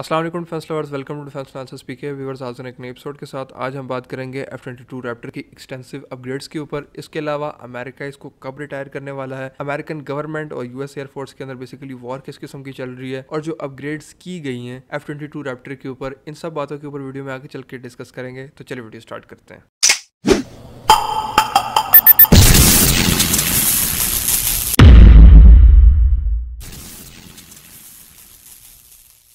Aslam Faisal lovers welcome to defence answer speaker viewers हाजिर एक नए एपिसोड के साथ आज हम बात करेंगे एफ ट्वेंटी टू रैप्टर की एक्सटेंसिव अपग्रेड्स के ऊपर इसके अलावा अमेरिका इसको कब रिटायर करने वाला है अमेरिकन गवर्नमेंट और यूएस एयरफोर्स के अंदर बेसिकली वॉर किस किस्म की चल रही है और जो अपग्रेड्स की गई हैं एफ ट्वेंटी टू रैप्टर के ऊपर इन सब बातों के ऊपर वीडियो में आगे चल के डिस्कस करेंगे तो चलिए वीडियो स्टार्ट करते हैं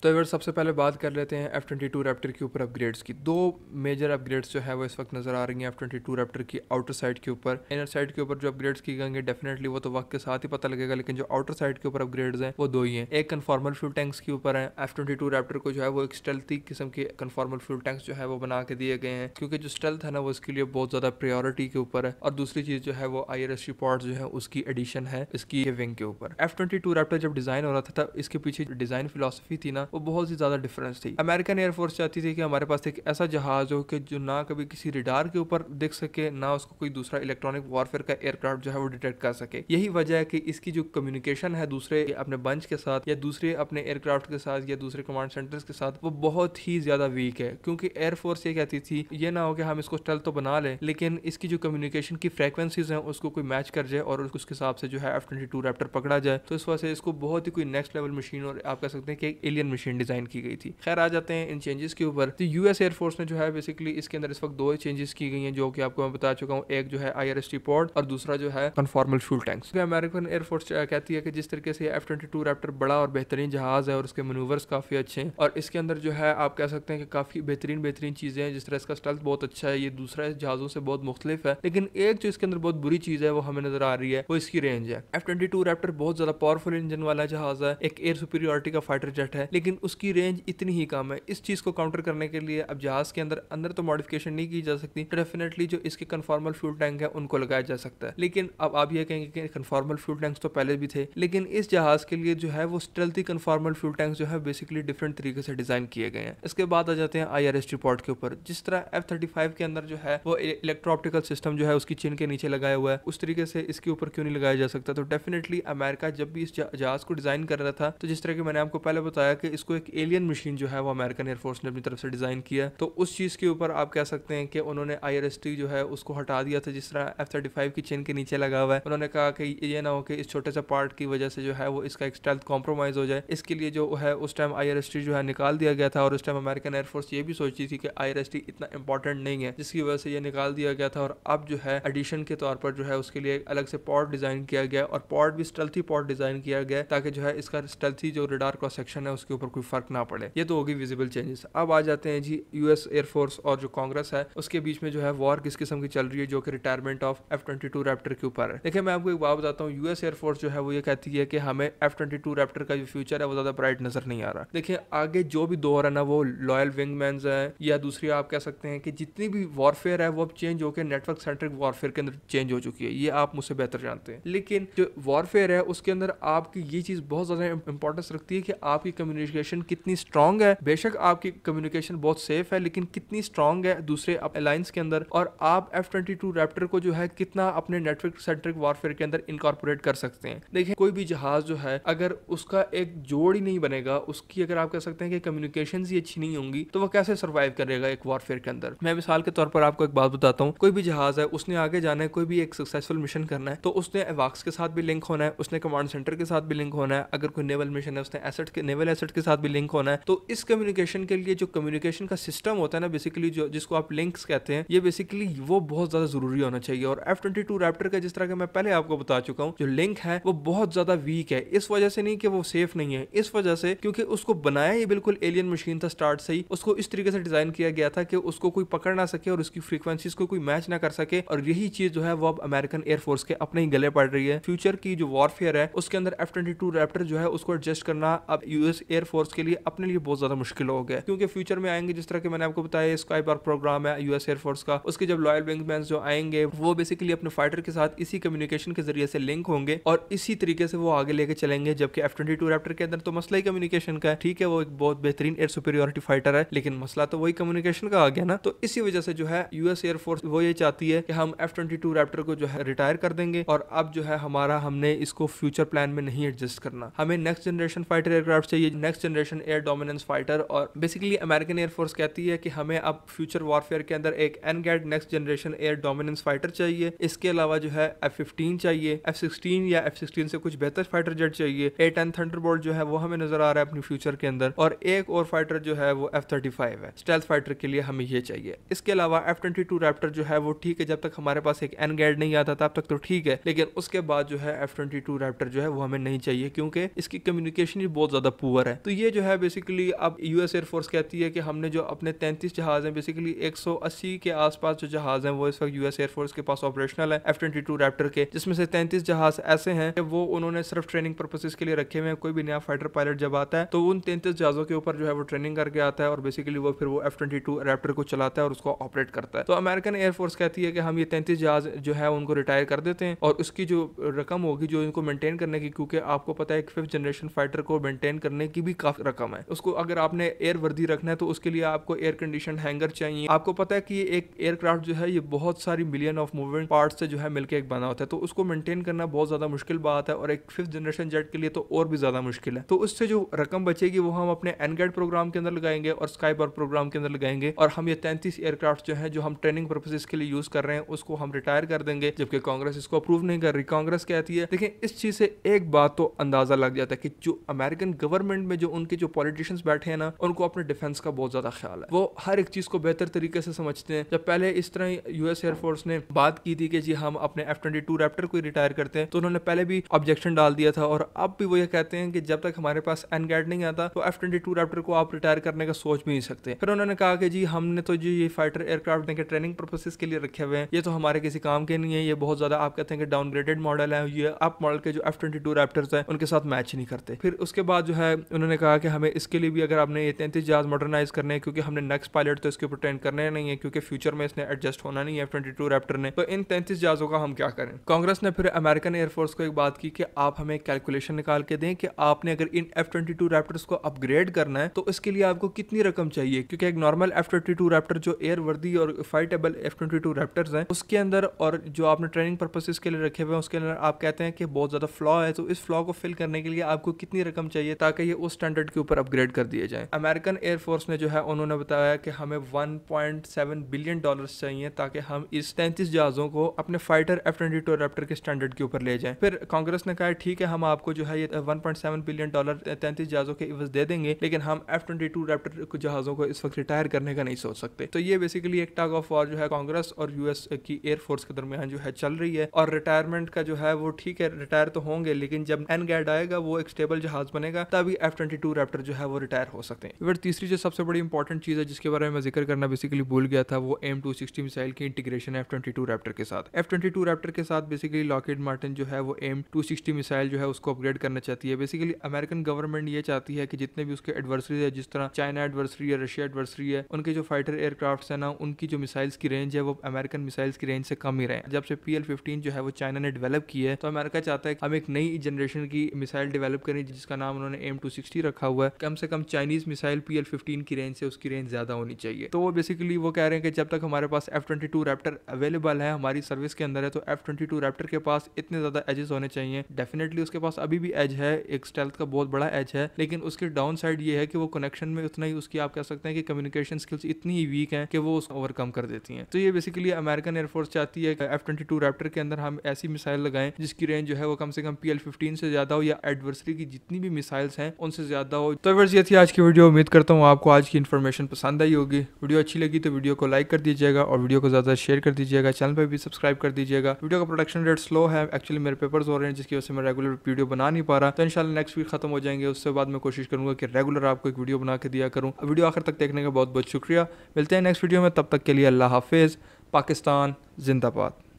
तो अगर सबसे पहले बात कर लेते हैं एफ़ ट्वेंटी टू रैप्टर के ऊपर अपग्रेड्स की दो मेजर अपग्रेड्स जो है वो इस वक्त नज़र आ रही हैं एफ़ ट्वेंटी टू रैप्टर की आउटर साइड के ऊपर इनर साइड के ऊपर जो अपग्रेड्स की गएंगे डेफिनेटली वो तो वक्त के साथ ही पता लगेगा लेकिन जो आउटर साइड के ऊपर अपग्रेड्स हैं वो दो ही हैं एक कन्फॉर्मल फ्यूल टैंक्स के ऊपर है एफ़ ट्वेंटी टू रैप्टर को जो है वो एक स्टेल्थी किस्म के कन्फॉर्मल फ्यूल टैंक्स जो है वो बना के दिए गए हैं क्योंकि जो स्टेल्थ है ना वो इसके लिए बहुत ज़्यादा प्रायोरिटी के ऊपर है और दूसरी चीज़ जो है वो आई आर एस जो है उसकी एडिशन है इसकी विंग के ऊपर एफ ट्वेंटी टू रैप्टर जब डिज़ाइन हो रहा था इसके पीछे डिज़ाइन फिलोसफी थी ना वो बहुत ही ज़्यादा डिफरेंस थी अमेरिकन एयरफोर्स चाहती थी कि हमारे पास एक ऐसा जहाज हो कि जो ना कभी किसी रिडार के ऊपर दिख सके ना उसको कोई दूसरा इलेक्ट्रॉनिक वॉरफेयर का एयरक्राफ्ट जो है वो डिटेक्ट कर सके यही वजह है कि इसकी जो कम्युनिकेशन है दूसरे अपने बंच के साथ या दूसरे अपने एयरक्राफ्ट के साथ या दूसरे कमांड सेंटर्स के साथ वो बहुत ही ज़्यादा वीक है क्योंकि एयरफोर्स ये कहती थी ये ना हो कि हम इसको स्टेल तो बना लें लेकिन इसकी जो कम्युनिकेशन की फ्रेक्वेंसीज हैं उसको कोई मैच कर जाए और उसके हिसाब से जो है एफ ट्वेंटी टू रैप्टर पकड़ा जाए तो इस वजह से इसको बहुत ही कोई नेक्स्ट लेवल मशीन और आप कह सकते हैं कि एलियन मशीन मशीन डिज़ाइन की गई थी खैर आ जाते हैं इन चेंजेस के ऊपर तो यूएस एयरफोर्स में जो है बेसिकली इसके अंदर इस वक्त दो चेंजेस की गई हैं जो कि आपको मैं बता चुका हूँ एक जो है आई पोर्ट और दूसरा जो है conformal fuel tanks American air force कहती है कि जिस तरीके से एफ ट्वेंटी टू बड़ा और बेहतरीन जहाज है और उसके मनूवर्स काफ़ी अच्छे हैं और इसके अंदर जो है आप कह सकते हैं कि काफ़ी बेहतरीन बेहतरीन चीज़ें हैं जिस तरह इसका स्टल्थ बहुत अच्छा है ये दूसरा इस जहाज़ों से बहुत मुख्तलिफ है लेकिन एक जो इसके अंदर बहुत बुरी चीज़ है वो हमें नजर आ रही है वो इसकी रेंज है एफ ट्वेंटी टू रैप्टर बहुत ज़्यादा पावरफुल इंजन वाला जहाज है एक एयर सुपीरियॉरिटी का फाइटर जेट है लेकिन लेकिन उसकी रेंज इतनी ही कम है इस चीज़ को काउंटर करने के लिए अब जहाज़ के अंदर अंदर तो मॉडिफिकेशन नहीं की जा सकती डेफिनेटली जो इसके कन्फॉर्मल फ्यूल टैंक है उनको लगाया जा सकता है लेकिन अब आप यह कहेंगे कि कन्फॉर्मल फ्यूल टैंक तो पहले भी थे लेकिन इस जहाज़ के लिए जो है वो स्टेल्थी कन्फॉर्मल फ्यूल टैंक जो है बेसिकली डिफरेंट तरीके से डिज़ाइन किए गए हैं इसके बाद आ जाते हैं आई रिपोर्ट के ऊपर जिस तरह एफ थर्टी फाइव के अंदर जो है वो इलेक्ट्रो ऑप्टिकल सिस्टम जो है उसकी चिन के नीचे लगाया हुआ है उस तरीके से इसके ऊपर क्यों नहीं लगाया जा सकता तो डेफिनेटली अमेरिका जब भी इस जहाज़ को डिज़ाइन कर रहा था तो जिस तरह की मैंने आपको पहले बताया कि इसको एक एलियन मशीन जो है वो अमेरिकन एयरफोर्स ने अपनी तरफ से डिज़ाइन किया तो उस चीज़ के ऊपर आप कह सकते हैं कि उन्होंने आई जो है उसको हटा दिया था जिस तरह एफ थर्टी फाइव की चेन के नीचे लगा हुआ है उन्होंने कहा कि ये ना हो कि इस छोटे से पार्ट की वजह से जो है वो इसका एक स्टेल्थ कॉम्प्रोमाइज़ हो जाए इसके लिए जो है उस टाइम आई जो है निकाल दिया गया था और उस टाइम अमेरिकन एयरफोर्स ये भी सोचती थी कि आई इतना इंपॉर्टेंट नहीं है जिसकी वजह से यह निकाल दिया गया था और अब जो है एडिशन के तौर पर जो है उसके लिए अलग से पॉट डिज़ाइन किया गया और पॉट भी स्टल्थी पॉट डिज़ाइन किया गया ताकि जो है इसका स्टल्थी जो रिडार क्रॉस सेक्शन है उसके ऊपर पर कोई फर्क ना पड़े ये तो होगी विजिबल चेंजेस अब आ जाते हैं जी यूएस एयरफोर्स और जो कांग्रेस है उसके बीच में जो है वॉर किस किस्म की चल रही है जो कि retirement of F twenty two Raptor के ऊपर है देखिए मैं आपको एक बात बताता हूँ यूएस एयरफोर्स जो है वो ये कहती है कि हमें एफ ट्वेंटी टू रैप्टर का जो फ्यूचर है वो ज्यादा ब्राइट नजर नहीं आ रहा देखिए आगे जो भी दौर है ना वो लॉयल विंगमैन है या दूसरी आप कह सकते हैं कि जितनी भी वॉरफेयर है वो अब चेंज होकर नेटवर्क सेंट्रिक वॉरफेयर के अंदर चेंज हो चुकी है ये आप मुझसे बेहतर जानते हैं लेकिन जो वॉरफेयर है उसके अंदर आपकी ये चीज बहुत ज्यादा इंपॉर्टेंस रखती है कि आपकी कम्युनिकेशन कम्युनिकेशन कितनी स्ट्रांग है बेशक आपकी कम्युनिकेशन बहुत सेफ है लेकिन कितनी स्ट्रांग है दूसरे अलायंस के अंदर और आप एफ ट्वेंटी टू रैप्टर को जो है कितना अपने नेटवर्क सेंट्रिक वॉरफेयर के अंदर इनकॉर्पोरेट कर सकते हैं देखिए कोई भी जहाज जो है अगर उसका एक जोड़ ही नहीं बनेगा उसकी अगर आप कह सकते हैं कि कम्युनिकेशन ही अच्छी नहीं होंगी तो वह कैसे सर्वाइव करेगा एक वॉरफेयर के अंदर मैं मिसाल के तौर पर आपको एक बात बताता हूँ कोई भी जहाज है उसने आगे जाना है कोई भी एक सक्सेसफुल मिशन करना है तो उसने एवाक्स के साथ भी लिंक होना है उसने कमांड सेंटर के साथ भी लिंक होना है अगर कोई नेवल मिशन है उसने एसेट के नेवल एसेट के साथ भी लिंक होना है तो इस कम्युनिकेशन के लिए जो कम्युनिकेशन का सिस्टम होता है ना बेसिकली जो जिसको आप लिंक्स कहते हैं ये बेसिकली वो बहुत ज्यादा जरूरी होना चाहिए और एफ ट्वेंटी टू रैप्टर का जिस तरह का मैं पहले आपको बता चुका हूँ जो लिंक है वो बहुत ज्यादा वीक है इस वजह से नहीं कि वो सेफ नहीं है इस वजह से क्योंकि उसको बनाया ही बिल्कुल एलियन मशीन था स्टार्ट से ही उसको इस तरीके से डिजाइन किया गया था कि उसको कोई पकड़ ना सके और उसकी फ्रीक्वेंसीज को कोई मैच ना कर सके और यही चीज जो है वो अब अमेरिकन एयरफोर्स के अपने ही गले पड़ रही है फ्यूचर की जो वॉरफेयर है उसके अंदर एफ ट्वेंटी टू रैप्टर जो है उसको एडजस्ट करना अब यूएस एयरफोर्स फोर्स के लिए अपने लिए बहुत ज्यादा मुश्किल हो गया क्योंकि फ्यूचर में आएंगे जिस तरह के मैंने आपको बताया स्काई पार्क प्रोग्राम है यूएस एयरफोर्स का उसके जब लॉयल विंगमैन जो आएंगे वो बेसिकली अपने फाइटर के साथ इसी कम्युनिकेशन के जरिए से लिंक होंगे और इसी तरीके से वो आगे लेके चलेंगे जबकि एफ ट्वेंटी टू रैप्टर के अंदर तो मसला ही कम्युनिकेशन का है ठीक है वो एक बहुत बेहतरीन एयर सुपेरियोरिटी फाइटर है लेकिन मसला तो वही कम्युनिकेशन का आ गया ना तो इसी वजह से जो है यूएस एयरफोर्स वो ये चाहती है कि हम एफ ट्वेंटी टू रैप्टर को जो है रिटायर कर देंगे और अब जो है हमारा हमने इसको फ्यूचर प्लान में नहीं एडजस्ट करना हमें नेक्स्ट जनरेशन फाइटर एयरक्राफ्ट चाहिए next generation air dominance fighter और बेसिकली अमेरिकन एयरफोर्स कहती है कि हमें अब फ्यूचर वॉरफेयर के अंदर एक NGAD next generation air dominance fighter चाहिए इसके अलावा जो है एफ फिफ्टीन चाहिए एफ सिक्सटीन या एफ सिक्सटीन से कुछ बेहतर फाइटर जेट चाहिए ए टेन थंडर जो है वो हमें नजर आ रहा है अपने फ्यूचर के अंदर और एक और फाइटर जो है वो एफ थर्टी फाइव है स्टेल्थ फाइटर के लिए हमें ये चाहिए इसके अलावा एफ ट्वेंटी टू रैप्टर जो है वो ठीक है जब तक हमारे पास एक एन गैड नहीं आता तब तक तो ठीक है लेकिन उसके बाद जो है एफ ट्वेंटी टू रैप्टर जो है वो हमें नहीं चाहिए क्योंकि इसकी कम्युनिकेशन भी बहुत ज्यादा पुअर है तो ये जो है बेसिकली अब यूएस एयरफोर्स कहती है कि हमने जो अपने तैंतीस जहाज़ हैं बेसिकली 180 के आसपास जो जहाज़ हैं वो इस वक्त यूएस एयरफोर्स के पास ऑपरेशनल है एफ ट्वेंटी टू रैप्टर के जिसमें से तैंतीस जहाज ऐसे हैं कि वो उन्होंने सिर्फ ट्रेनिंग पर्पसेज के लिए रखे हुए हैं कोई भी नया फाइटर पायलट जब आता है तो उन तैंतीस जहाज़ों के ऊपर जो है वो ट्रेनिंग करके आता है और बेसिकली वो फिर वो एफ ट्वेंटी टू रैप्टर को चलाता है और उसको ऑपरेट करता है तो अमेरिकन एयरफोर्स कहती है कि हम ये तैंतीस जहाज जो है उनको रिटायर कर देते हैं और उसकी जो रकम होगी जो इनको मेंटेन करने की क्योंकि आपको पता है फिफ्थ जनरेशन फाइटर को मेंटेन करने की भी का रकम है उसको अगर आपने एयर वर्दी रखना है तो उसके लिए आपको एयर कंडीशन हैंगर चाहिए आपको पता है कि एक एयरक्राफ्ट जो है ये बहुत सारी मिलियन ऑफ मूवमेंट पार्ट से जो है मिलकर एक बना होता है तो उसको मेंटेन करना बहुत ज़्यादा मुश्किल बात है और एक फिफ्थ जनरेशन जेट के लिए तो और भी ज़्यादा मुश्किल है तो उससे जो रकम बचेगी वो हम अपने एनगेड प्रोग्राम के अंदर लगाएंगे और स्काईबर्ग प्रोग्राम के अंदर लगाएंगे और हम ये तैंतीस एयरक्राफ्ट जो है जो हम ट्रेनिंग पर्पजेज के लिए यूज़ कर रहे हैं उसको हम रिटायर कर देंगे जबकि कांग्रेस इसको अप्रूव नहीं कर रही कांग्रेस कहती है लेकिन इस चीज़ से एक बात तो अंदाज़ा लग जाता है कि जो अमेरिकन गवर्नमेंट में जो उनके जो पॉलिटिशियंस बैठे हैं ना उनको अपने डिफेंस का बहुत ज़्यादा ख्याल है वो हर एक चीज़ को बेहतर तरीके से समझते हैं जब पहले इस तरह यूएस एयरफोर्स ने बात की थी कि जी हम अपने एफ ट्वेंटी टू रैप्टर को रिटायर करते हैं तो उन्होंने पहले भी ऑब्जेक्शन डाल दिया था और अब भी वो ये कहते हैं कि जब तक हमारे पास एन गैड नहीं आता तो एफ ट्वेंटी टू रैप्टर को आप रिटायर करने का सोच भी नहीं सकते फिर उन्होंने कहा कि जी हमने तो जी ये फाइटर एयरक्राफ्ट देखे ट्रेनिंग पर्पसेस के लिए रखे हुए हैं ये तो हमारे किसी काम के नहीं है ये बहुत ज़्यादा आप कहते हैं कि डाउनग्रेडेड मॉडल है ये अप मॉडल के जो एफ ट्वेंटी टू रैप्टर है उनके साथ मैच नहीं करते फिर उसके बाद जो है उन्होंने ने कहा कि हमें इसके लिए भी अगर आपने ये तैंतीस जहाज़ मॉडर्नाइज़ करने हैं क्योंकि हमने नेक्स्ट पायलट तो इसके ऊपर ट्रेंड करने नहीं है क्योंकि फ्यूचर में इसने एडजस्ट होना नहीं है ट्वेंटी टू रैप्टर ने तो इन तैंतीस जहाज़ों का हम क्या करें कांग्रेस ने फिर अमेरिकन एयरफोर्स को एक बात की कि आप हमें कैलकुलेशन निकाल के दें कि आपने अगर इन एफ ट्वेंटी टू रैप्टर्स को अपग्रेड करना है तो इसके लिए आपको कितनी रकम चाहिए क्योंकि एक normal F twenty two Raptor जो एयर वर्दी और fightable F twenty two Raptors हैं उसके अंदर और जो आपने ट्रेनिंग पर्पसेस के लिए रखे हुए हैं उसके अंदर आप कहते हैं कि बहुत ज़्यादा फ्लॉ है तो इस फ्लॉ को फिल करने के लिए आपको कितनी रकम चाहिए ताकि ये उस स्टैंडर्ड के ऊपर अपग्रेड कर दिए जाएँ अमेरिकन एयरफोर्स ने जो है उन्होंने बताया कि हमें 1.7 बिलियन डॉलर्स चाहिए ताकि हम इस तैंतीस जहाज़ों को अपने fighter F twenty two Raptor के स्टैंडर्ड के ऊपर ले जाएं फिर कांग्रेस ने कहा ठीक है हम आपको जो है ये 1.7 बिलियन डॉलर तैंतीस जहाज़ों के इवज दे देंगे लेकिन हम एफ ट्वेंटी टू रेप्टर जहाज़ों को इस वक्त रिटायर करने का नहीं सोच सकते तो ये बेसिकली एक टग ऑफ वॉर जो है कांग्रेस और यूएस की एयरफोर्स के दरमियान जो है चल रही है और रिटायरमेंट का जो है वो ठीक है रिटायर तो होंगे लेकिन जब एन गैड आएगा वो एक स्टेबल जहाज बनेगा तभी एफ ट्वेंटी ट्वेंटी रैप्टर जो है वो रिटायर हो सकते हैं फिर तीसरी जो सबसे बड़ी इंपॉर्टेंट चीज़ है जिसके बारे में जिक्र करना बेसिकली भूल गया था वो एम टू सिक्सटी मिसाइल की integration F twenty two Raptor के साथ एफ ट्वेंटी टू रैप्टर के साथ बेसिकली लॉकेट मार्टिन जो है वो एम टू सिक्सटी मिसाइल जो है उसको अपग्रेड करना चाहती है बेसिकली अमेरिकन गवर्नमेंट ये चाहती है कि जितने भी उसके एडवर्सरीज है जिस तरह चाइना एडवर्सरी है रशिया एडवर्सरी है उनके जो फाइटर एयरक्राफ्ट है ना उनकी जो मिसाइल्स की रेंज है वो अमेरिकन मिसाइल्स की रेंज से कम ही रहे जब से पी एल फिफ्टीन जो है वो चाइना ने डेवलप की है तो अमेरिका चाहता है हम एक नई जनरेशन की मिसाइल डेवलप करें जिसका नाम उन्होंने एम टू ही रखा हुआ है कम से कम चाइनीज मिसाइल पी एल की रेंज से उसकी रेंज ज्यादा होनी चाहिए तो वो बेसिकली वो कह रहे हैं कि जब तक हमारे पास F twenty two Raptor available है हमारी सर्विस के अंदर है तो एफ ट्वेंटी टू रैप्टर के पास इतने ज्यादा एजेस होने चाहिए डेफिनेटली उसके पास अभी भी एज है एक स्टेल्थ का बहुत बड़ा एज है लेकिन उसके डाउन साइड ये है कि वो कनेक्शन में उतना ही उसकी आप कह सकते हैं कि कम्युनिकेशन स्किल्स इतनी ही वीक है कि वो उसको ओवरकम कर देती है तो ये बेसिकली अमेरिकन एयरफोर्स चाहती है एफ ट्वेंटी टू रैप्टर के अंदर हम ऐसी मिसाइल लगाएं जिसकी रेंज जो है वो कम से कम पी एल फिफ्टीन से ज्यादा हो या एडवर्सरी की जितनी भी मिसाइल्स हैं उनसे ज़्यादा हो तो वर्स ये थी आज की वीडियो उम्मीद करता हूँ आपको आज की इन्फॉर्मेशन पसंद आई होगी वीडियो अच्छी लगी तो वीडियो को लाइक कर दीजिएगा और वीडियो को ज़्यादा शेयर कर दीजिएगा चैनल पर भी सब्सक्राइब कर दीजिएगा वीडियो का प्रोडक्शन रेट स्लो है एक्चुअली मेरे पेपर्स हो रहे हैं जिसकी वजह से मैं रेगुलर वीडियो बना नहीं पा रहा तो इंशाल्लाह नेक्स्ट वीक खत्म हो जाएंगे उससे बाद मैं कोशिश करूँगा कि रेगुलर आपको एक वीडियो बना के दिया करूँ वीडियो आखिर तक देखने का बहुत बहुत शुक्रिया मिलते हैं नेक्स्ट वीडियो में तब तक के लिए अल्लाह हाफिज़ पाकिस्तान जिंदाबाद